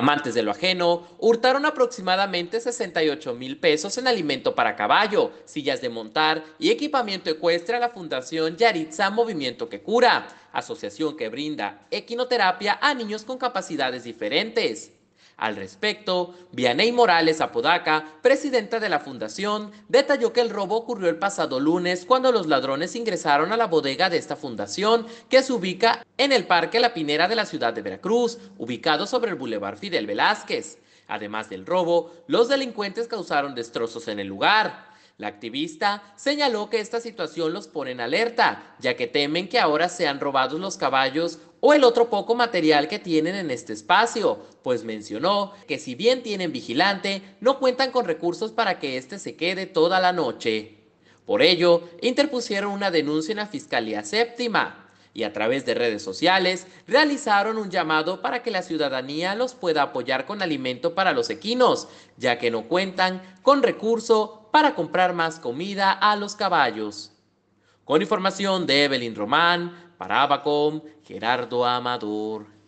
amantes de lo ajeno, hurtaron aproximadamente 68 mil pesos en alimento para caballo, sillas de montar y equipamiento ecuestre a la Fundación Yaritza Movimiento que Cura, asociación que brinda equinoterapia a niños con capacidades diferentes. Al respecto, Vianey Morales Apodaca, presidenta de la fundación, detalló que el robo ocurrió el pasado lunes cuando los ladrones ingresaron a la bodega de esta fundación que se ubica en el Parque La Pinera de la ciudad de Veracruz, ubicado sobre el Boulevard Fidel Velázquez. Además del robo, los delincuentes causaron destrozos en el lugar. La activista señaló que esta situación los pone en alerta, ya que temen que ahora sean robados los caballos o el otro poco material que tienen en este espacio, pues mencionó que si bien tienen vigilante, no cuentan con recursos para que éste se quede toda la noche. Por ello, interpusieron una denuncia en la Fiscalía Séptima y a través de redes sociales realizaron un llamado para que la ciudadanía los pueda apoyar con alimento para los equinos, ya que no cuentan con recurso para comprar más comida a los caballos con información de Evelyn Román, para Abacom, Gerardo Amador.